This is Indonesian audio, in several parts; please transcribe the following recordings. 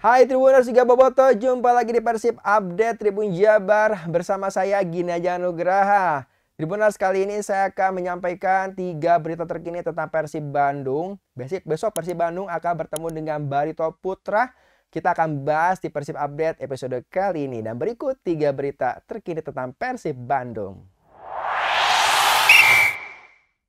Hai Tribuners juga Boboto, jumpa lagi di Persib Update Tribun Jabar bersama saya Gina Janugraha. Tribuners kali ini saya akan menyampaikan tiga berita terkini tentang Persib Bandung. Besok, besok Persib Bandung akan bertemu dengan Barito Putra. Kita akan bahas di Persib Update episode kali ini dan berikut tiga berita terkini tentang Persib Bandung.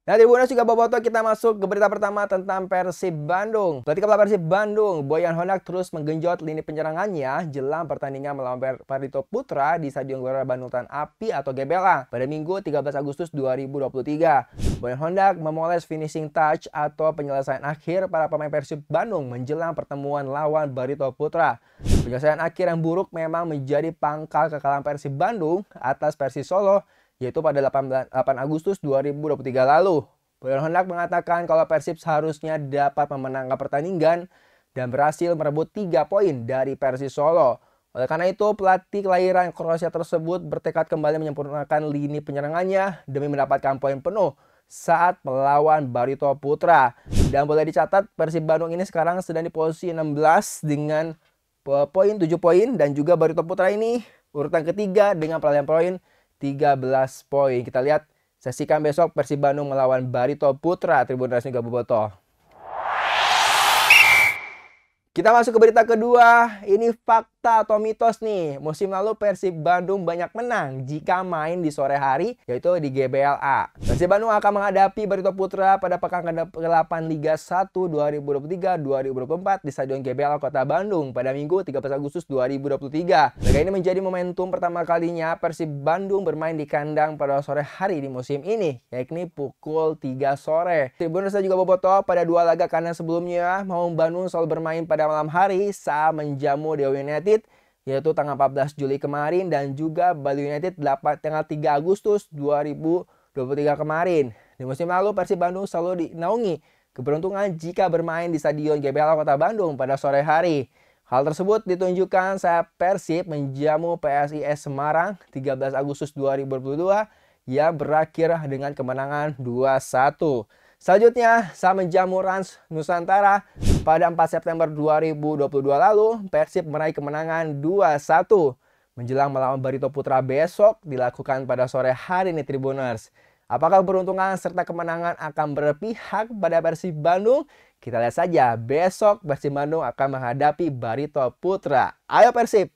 Nah, di bonus juga boboto kita masuk ke berita pertama tentang Persib Bandung. Berarti kepala Persib Bandung, Boyan Honak terus menggenjot lini penyerangannya jelang pertandingan melawan Perito Putra di Stadion Gelora Bandung Tan Api atau GBLA pada Minggu 13 Agustus 2023. Boyan Honak memoles finishing touch atau penyelesaian akhir para pemain Persib Bandung menjelang pertemuan lawan Barito Putra. Penyelesaian akhir yang buruk memang menjadi pangkal kekalahan Persib Bandung atas Persis Solo yaitu pada 8, Agustus 2023 lalu. Boyan Hendak mengatakan kalau Persib seharusnya dapat memenangkan pertandingan dan berhasil merebut 3 poin dari Persis Solo. Oleh karena itu, pelatih kelahiran Kroasia tersebut bertekad kembali menyempurnakan lini penyerangannya demi mendapatkan poin penuh saat melawan Barito Putra. Dan boleh dicatat, Persib Bandung ini sekarang sedang di posisi 16 dengan poin 7 poin dan juga Barito Putra ini urutan ketiga dengan peralihan poin 13 poin. Kita lihat sesikan besok Persib Bandung melawan Barito Putra Tribun Rasmi Bobotoh. Kita masuk ke berita kedua. Ini fakta atau mitos nih. Musim lalu Persib Bandung banyak menang jika main di sore hari, yaitu di GBLA. Persib Bandung akan menghadapi Barito Putra pada pekan ke-8 Liga 1 2023-2024 di Stadion GBLA Kota Bandung pada Minggu 13 Agustus 2023. Laga ini menjadi momentum pertama kalinya Persib Bandung bermain di kandang pada sore hari di musim ini, yakni pukul 3 sore. Tribun juga bobotoh pada dua laga kandang sebelumnya, mau Bandung selalu bermain pada pada malam hari saat menjamu Dewa United yaitu tanggal 14 Juli kemarin dan juga Bali United 8, tanggal 3 Agustus 2023 kemarin. Di musim lalu Persib Bandung selalu dinaungi keberuntungan jika bermain di Stadion GBL Kota Bandung pada sore hari. Hal tersebut ditunjukkan saat Persib menjamu PSIS Semarang 13 Agustus 2022 yang berakhir dengan kemenangan 2-1. Selanjutnya, saya menjamu Rans Nusantara pada 4 September 2022 lalu, Persib meraih kemenangan 2-1. Menjelang melawan Barito Putra besok dilakukan pada sore hari ini Tribuners. Apakah keberuntungan serta kemenangan akan berpihak pada Persib Bandung? Kita lihat saja besok Persib Bandung akan menghadapi Barito Putra. Ayo Persib!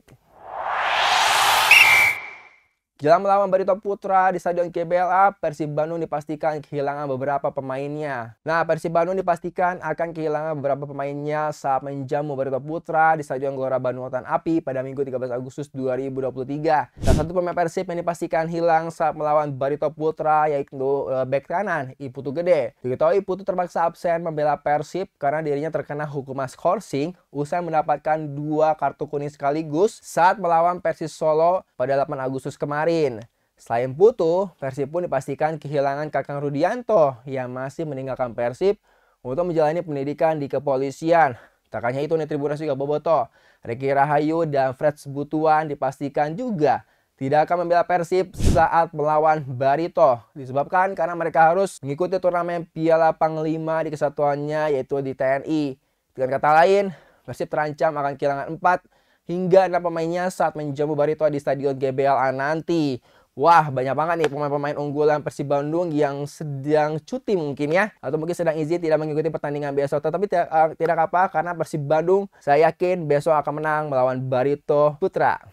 Jelang melawan Barito Putra di Stadion KBLA, Persib Bandung dipastikan kehilangan beberapa pemainnya. Nah, Persib Bandung dipastikan akan kehilangan beberapa pemainnya saat menjamu Barito Putra di Stadion Gelora Bandung Lautan Api pada Minggu 13 Agustus 2023. Salah satu pemain Persib yang dipastikan hilang saat melawan Barito Putra yaitu e, bek kanan Iputu Gede. Diketahui Iputu terpaksa absen membela Persib karena dirinya terkena hukuman skorsing usai mendapatkan dua kartu kuning sekaligus saat melawan Persis Solo pada 8 Agustus kemarin kemarin. Selain Putu, Persib pun dipastikan kehilangan Kakang Rudianto yang masih meninggalkan Persib untuk menjalani pendidikan di kepolisian. Tak hanya itu, Netribunas juga Boboto, Ricky Rahayu, dan Fred Sebutuan dipastikan juga tidak akan membela Persib saat melawan Barito. Disebabkan karena mereka harus mengikuti turnamen Piala Panglima di kesatuannya yaitu di TNI. Dengan kata lain, Persib terancam akan kehilangan 4 hingga enam pemainnya saat menjamu Barito di Stadion GBLA nanti. Wah, banyak banget nih pemain-pemain unggulan Persib Bandung yang sedang cuti mungkin ya. Atau mungkin sedang izin tidak mengikuti pertandingan besok. Tetapi tidak, uh, tidak apa, karena Persib Bandung saya yakin besok akan menang melawan Barito Putra.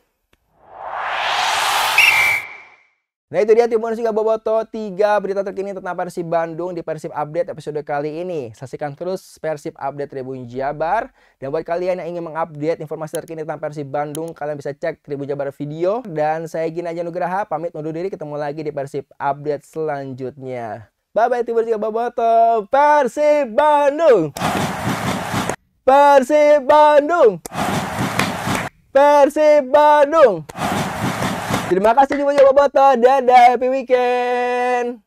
Nah itu dia Timun juga Boboto 3 berita terkini tentang Persib Bandung di Persib Update episode kali ini. Saksikan terus Persib Update Tribun Jabar. Dan buat kalian yang ingin mengupdate informasi terkini tentang Persib Bandung, kalian bisa cek Tribun Jabar video. Dan saya Gina Janugraha, pamit undur diri, ketemu lagi di Persib Update selanjutnya. Bye-bye Timun juga Boboto, Persib Bandung! Persib Bandung! Persib Bandung! Terima kasih juga Boboto. Dadah, happy weekend.